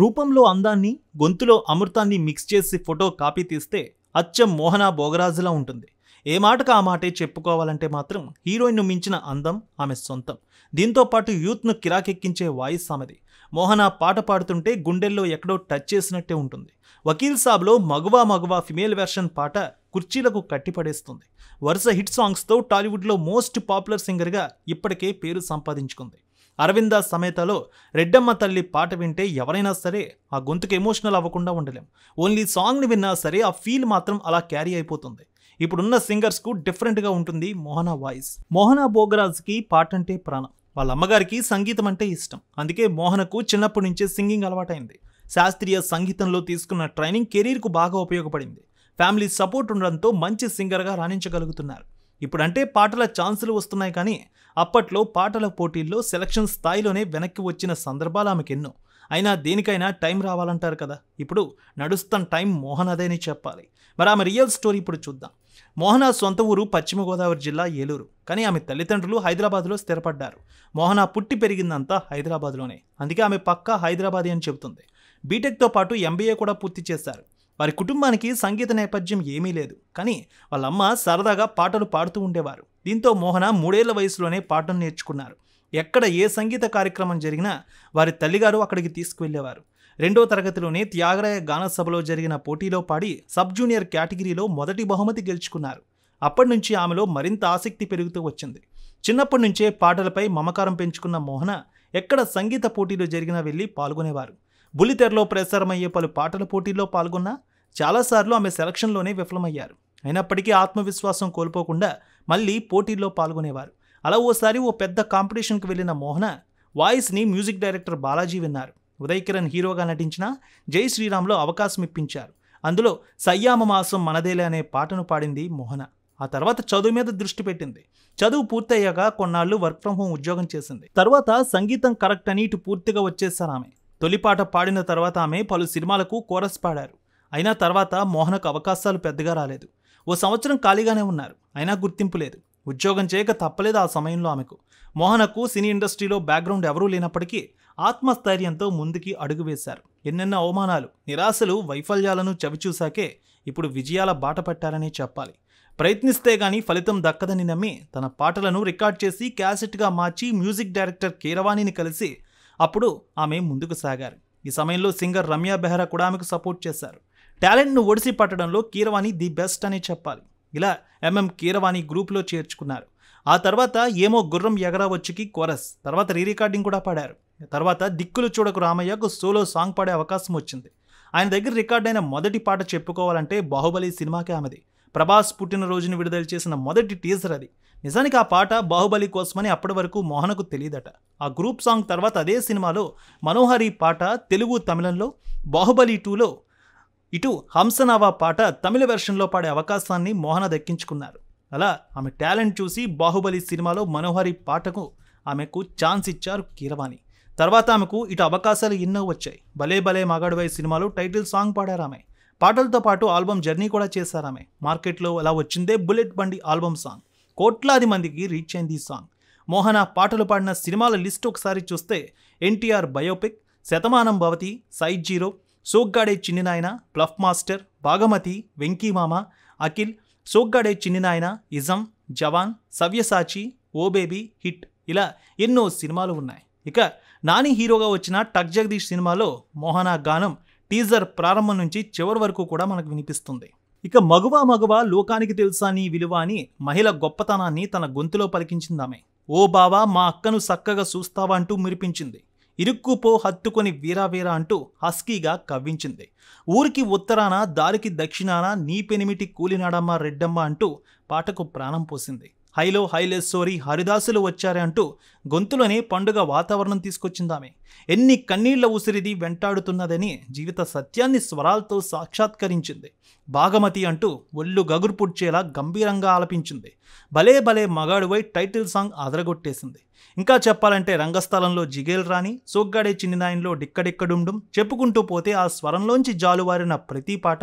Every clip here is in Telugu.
రూపంలో అందాన్ని గొంతులో అమృతాన్ని మిక్స్ చేసి ఫోటో కాపీ తీస్తే అచ్చం మోహన భోగరాజులా ఉంటుంది ఏ మాటకు ఆ మాటే చెప్పుకోవాలంటే మాత్రం హీరోయిన్ను మించిన అందం ఆమె సొంతం దీంతో పాటు యూత్ను కిరాకెక్కించే వాయిస్ ఆమెది మోహన పాట పాడుతుంటే గుండెల్లో ఎక్కడో టచ్ చేసినట్టే ఉంటుంది వకీల్ సాబ్లో మగువా మగువా ఫిమేల్ వెర్షన్ పాట కుర్చీలకు కట్టిపడేస్తుంది వరుస హిట్ సాంగ్స్తో టాలీవుడ్లో మోస్ట్ పాపులర్ సింగర్గా ఇప్పటికే పేరు సంపాదించుకుంది అరవింద సమేతలో రెడ్డమ్మ తల్లి పాట వింటే ఎవరైనా సరే ఆ గొంతుకు ఎమోషనల్ అవ్వకుండా ఉండలేం ఓన్లీ సాంగ్ని విన్నా సరే ఆ ఫీల్ మాత్రం అలా క్యారీ అయిపోతుంది ఇప్పుడున్న సింగర్స్కు డిఫరెంట్గా ఉంటుంది మోహనా వాయిస్ మోహనా బోగరాజ్కి పాట అంటే ప్రాణం వాళ్ళ అమ్మగారికి సంగీతం అంటే ఇష్టం అందుకే మోహనకు చిన్నప్పటి నుంచే సింగింగ్ అలవాటైంది శాస్త్రీయ సంగీతంలో తీసుకున్న ట్రైనింగ్ కెరీర్కు బాగా ఉపయోగపడింది ఫ్యామిలీ సపోర్ట్ ఉండడంతో మంచి సింగర్గా రాణించగలుగుతున్నారు ఇప్పుడంటే పాటల ఛాన్సులు వస్తున్నాయి కానీ అప్పట్లో పాటల పోటీల్లో సెలక్షన్ స్థాయిలోనే వెనక్కి వచ్చిన సందర్భాలు ఆమెకెన్నో అయినా దేనికైనా టైం రావాలంటారు కదా ఇప్పుడు నడుస్తున్న టైం మోహన్ అదేని చెప్పాలి మరి ఆమె రియల్ స్టోరీ ఇప్పుడు చూద్దాం మోహన సొంత ఊరు పశ్చిమ గోదావరి జిల్లా ఏలూరు కానీ ఆమె తల్లిదండ్రులు హైదరాబాద్లో స్థిరపడ్డారు మోహన పుట్టి పెరిగిందంతా హైదరాబాద్లోనే అందుకే ఆమె పక్కా హైదరాబాదీ అని చెబుతుంది బీటెక్తో పాటు ఎంబీఏ కూడా పూర్తి చేశారు వారి కుటుంబానికి సంగీత నేపథ్యం ఏమీ లేదు కానీ వాళ్ళమ్మ సరదాగా పాటలు పాడుతూ ఉండేవారు దీంతో మోహన మూడేళ్ల వయసులోనే పాటను నేర్చుకున్నారు ఎక్కడ ఏ సంగీత కార్యక్రమం జరిగినా వారి తల్లిగారు అక్కడికి తీసుకువెళ్ళేవారు రెండో తరగతిలోనే త్యాగరాయ గానసభలో జరిగిన పోటీలో పాడి సబ్ జూనియర్ కేటగిరీలో మొదటి బహుమతి గెలుచుకున్నారు అప్పటి నుంచి ఆమెలో మరింత ఆసక్తి పెరుగుతూ వచ్చింది చిన్నప్పటి నుంచే పాటలపై మమకారం పెంచుకున్న మోహన ఎక్కడ సంగీత పోటీలు జరిగినా వెళ్ళి పాల్గొనేవారు బుల్లితెరలో ప్రసారమయ్యే పలు పాటల పోటీల్లో పాల్గొన్న చాలాసార్లు ఆమె సెలక్షన్లోనే విఫలమయ్యారు అయినప్పటికీ ఆత్మవిశ్వాసం కోల్పోకుండా మళ్ళీ పోటీల్లో పాల్గొనేవారు అలా ఓసారి ఓ పెద్ద కాంపిటీషన్కి వెళ్ళిన మోహన వాయిస్ని మ్యూజిక్ డైరెక్టర్ బాలాజీ విన్నారు ఉదయ్ కిరణ్ హీరోగా నటించిన జై శ్రీరామ్లో అవకాశం ఇప్పించారు అందులో సయ్యామ మాసం మనదేలే అనే పాటను పాడింది మోహన ఆ తర్వాత చదువు మీద దృష్టి పెట్టింది చదువు పూర్తయ్యాక కొన్నాళ్ళు వర్క్ ఫ్రమ్ హోమ్ ఉద్యోగం చేసింది తర్వాత సంగీతం కరెక్ట్ అని ఇటు పూర్తిగా వచ్చేసారు ఆమె తొలిపాట పాడిన తర్వాత ఆమె పలు సినిమాలకు కోరస్ పాడారు అయినా తర్వాత మోహనకు అవకాశాలు పెద్దగా రాలేదు ఓ సంవత్సరం ఖాళీగానే ఉన్నారు అయినా గుర్తింపు లేదు ఉద్యోగం చేయక తప్పలేదు ఆ సమయంలో ఆమెకు మోహనకు సినీ ఇండస్ట్రీలో బ్యాక్గ్రౌండ్ ఎవరూ లేనప్పటికీ ఆత్మస్థైర్యంతో ముందుకి అడుగు వేశారు ఎన్నెన్నో అవమానాలు నిరాశలు వైఫల్యాలను చవిచూశాకే ఇప్పుడు విజయాల బాట పట్టారని చెప్పాలి ప్రయత్నిస్తే గాని ఫలితం దక్కదని నమ్మి తన పాటలను రికార్డ్ చేసి క్యాసెట్గా మార్చి మ్యూజిక్ డైరెక్టర్ కీరవాణిని కలిసి అప్పుడు ఆమె ముందుకు సాగారు ఈ సమయంలో సింగర్ రమ్య బెహ్రా కూడా ఆమెకు సపోర్ట్ చేశారు టాలెంట్ను ఒడిసి పట్టడంలో కీరవాణి ది బెస్ట్ అని చెప్పాలి ఇలా ఎంఎం కీరవాణి గ్రూప్లో చేర్చుకున్నారు ఆ తర్వాత ఏమో గుర్రం ఎగరవచ్చుకి కోరస్ తర్వాత రీ రికార్డింగ్ కూడా పాడారు తర్వాత దిక్కులు చూడకు రామయ్యకు సోలో సాంగ్ పాడే అవకాశం వచ్చింది ఆయన దగ్గర రికార్డ్ అయిన మొదటి పాట చెప్పుకోవాలంటే బాహుబలి సినిమాకే ఆమెది ప్రభాస్ పుట్టినరోజున విడుదల చేసిన మొదటి టీజర్ అది నిజానికి ఆ పాట బాహుబలి కోసమని అప్పటి వరకు మోహనకు తెలియదట ఆ గ్రూప్ సాంగ్ తర్వాత అదే సినిమాలో మనోహరి పాట తెలుగు తమిళంలో బాహుబలి టూలో ఇటు హంసనావా పాట తమిళ వెర్షన్లో పాడే అవకాశాన్ని మోహన దక్కించుకున్నారు అలా ఆమె టాలెంట్ చూసి బాహుబలి సినిమాలో మనోహరి పాటకు ఆమెకు ఛాన్స్ ఇచ్చారు కీరవాణి తర్వాత ఆమెకు ఇటు అవకాశాలు ఎన్నో వచ్చాయి భలే భలే మగాడివై సినిమాలో టైటిల్ సాంగ్ పాడారు ఆమె పాటలతో పాటు ఆల్బమ్ జర్నీ కూడా చేశారు ఆమె మార్కెట్లో అలా వచ్చిందే బుల్లెట్ బండి ఆల్బమ్ సాంగ్ కోట్లాది మందికి రీచ్ అయింది ఈ సాంగ్ మోహన పాటలు పాడిన సినిమాల లిస్ట్ ఒకసారి చూస్తే ఎన్టీఆర్ బయోపిక్ శతమానం భవతి సైడ్ జీరో సోగ్గాడే చిన్నినాయన ప్లఫ్ Master Bhaagamathie Venkymama Akhil Soggade Chinninayana ism Jawaan Savyasachi oh baby hit ఇలా ఎన్నో సినిమాలు ఉన్నాయి ఇక నాని హీరోగా వచ్చిన టక్ జగదీష్ సినిమాలో మోహన గానం టీజర్ ప్రారంభం నుంచి చివరి వరకు కూడా మనకు వినిపిస్తుంది ఇక మగువ మగువ లోకానికి తెలుసా నీ విలువ అని మహిళ గొప్పతనాన్ని తన గొంతులో పలికించిందామె ఓ బావా మా అక్కను చక్కగా చూస్తావా అంటూ మురిపించింది ఇరుక్కుపో హత్తుకొని వీరావీరా అంటూ హస్కీగా కవ్వించింది ఊరికి ఉత్తరాన దారికి దక్షిణాన నీ పెనిమిటి కూలినాడమ్మ రెడ్డమ్మ అంటూ పాటకు ప్రాణం పోసింది హైలో హైలెస్ సోరీ హరిదాసులు వచ్చారే అంటూ గొంతులోనే పండుగ వాతావరణం తీసుకొచ్చిందామె ఎన్ని కన్నీళ్ల ఉసిరిది వెంటాడుతున్నదని జీవిత సత్యాన్ని స్వరాలతో సాక్షాత్కరించింది భాగమతి అంటూ ఒళ్ళు పుడ్చేలా గంభీరంగా ఆలపించింది భలే భలే మగాడువై టైటిల్ సాంగ్ అదరగొట్టేసింది ఇంకా చెప్పాలంటే రంగస్థలంలో జిగేల్ రాణి సోగ్గాడే చిన్నినాయన్లో డిక్కడిక్కడుండం చెప్పుకుంటూ పోతే ఆ స్వరంలోంచి జాలువారిన ప్రతి పాట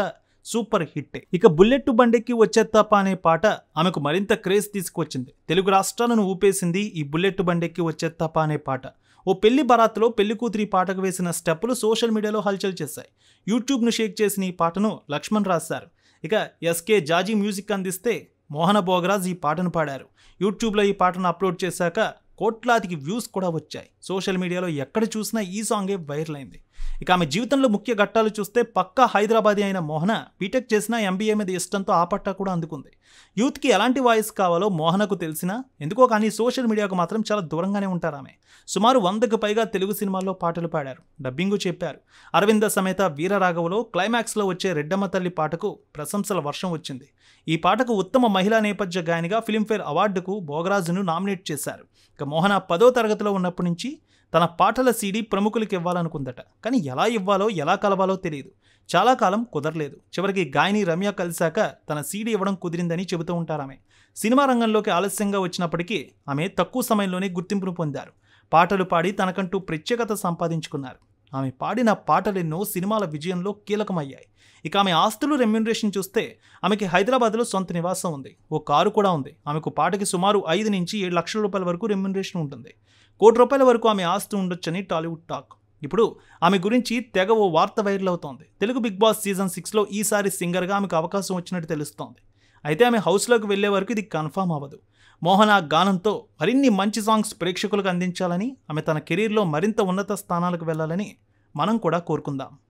సూపర్ హిట్ ఇక బుల్లెట్ బండికి వచ్చేత్తప్ప అనే పాట ఆమెకు మరింత క్రేజ్ తీసుకొచ్చింది తెలుగు రాష్ట్రాలను ఊపేసింది ఈ బుల్లెట్ బండికి వచ్చేత్తప్ప అనే పాట ఓ పెళ్లి బరాత్లో పెళ్లి కూతురి పాటకు వేసిన స్టెప్పులు సోషల్ మీడియాలో హల్చల్ చేశాయి యూట్యూబ్ను షేక్ చేసిన ఈ పాటను లక్ష్మణ్ రాశారు ఇక ఎస్కే జాజీ మ్యూజిక్ అందిస్తే మోహన భోగరాజ్ ఈ పాటను పాడారు యూట్యూబ్లో ఈ పాటను అప్లోడ్ చేశాక కోట్లాదికి వ్యూస్ కూడా వచ్చాయి సోషల్ మీడియాలో ఎక్కడ చూసినా ఈ సాంగే వైరల్ అయింది ఇక ఆమె జీవితంలో ముఖ్య ఘట్టాలు చూస్తే పక్కా హైదరాబాద్ అయిన మోహన బీటెక్ చేసిన ఎంబీఏ మీద ఇష్టంతో ఆ పట్టా కూడా అందుకుంది యూత్కి ఎలాంటి వాయిస్ కావాలో మోహనకు తెలిసినా ఎందుకో కానీ సోషల్ మీడియాకు మాత్రం చాలా దూరంగానే ఉంటారు ఆమె సుమారు వందకు పైగా తెలుగు సినిమాల్లో పాటలు పాడారు డబ్బింగు చెప్పారు అరవింద సమేత వీరరాఘవలో క్లైమాక్స్లో వచ్చే రెడ్డమ్మ తల్లి పాటకు ప్రశంసల వర్షం వచ్చింది ఈ పాటకు ఉత్తమ మహిళా నేపథ్య గాయనిగా ఫిల్మ్ఫేర్ అవార్డుకు భోగరాజును నామినేట్ చేశారు ఇక మోహన పదో తరగతిలో ఉన్నప్పటి నుంచి తన పాటల సీడీ ప్రముఖులకి ఇవ్వాలనుకుందట కానీ ఎలా ఇవ్వాలో ఎలా కలవాలో తెలియదు చాలా కాలం కుదరలేదు చివరికి గాయని రమ్య కలిశాక తన సీడీ ఇవ్వడం కుదిరిందని చెబుతూ ఉంటారు ఆమె సినిమా రంగంలోకి ఆలస్యంగా వచ్చినప్పటికీ ఆమె తక్కువ సమయంలోనే గుర్తింపును పొందారు పాటలు పాడి తనకంటూ ప్రత్యేకత సంపాదించుకున్నారు ఆమె పాడిన పాటలెన్నో సినిమాల విజయంలో కీలకమయ్యాయి ఇక ఆమె ఆస్తులు రెమ్యునరేషన్ చూస్తే ఆమెకి హైదరాబాద్లో సొంత నివాసం ఉంది ఓ కారు కూడా ఉంది ఆమెకు పాటకి సుమారు ఐదు నుంచి ఏడు లక్షల రూపాయల వరకు రెమ్యునరేషన్ ఉంటుంది కోటి రూపాయల వరకు ఆమె ఆస్తు ఉండొచ్చని టాలీవుడ్ టాక్ ఇప్పుడు ఆమె గురించి తెగ ఓ వార్త వైరల్ అవుతోంది తెలుగు బిగ్ బాస్ సీజన్ సిక్స్లో ఈసారి సింగర్గా ఆమెకు అవకాశం వచ్చినట్టు తెలుస్తోంది అయితే ఆమె హౌస్లోకి వెళ్లే వరకు ఇది కన్ఫామ్ అవ్వదు మోహన్ ఆ గానంతో మరిన్ని మంచి సాంగ్స్ ప్రేక్షకులకు అందించాలని ఆమె తన కెరీర్లో మరింత ఉన్నత స్థానాలకు వెళ్ళాలని మనం కూడా కోరుకుందాం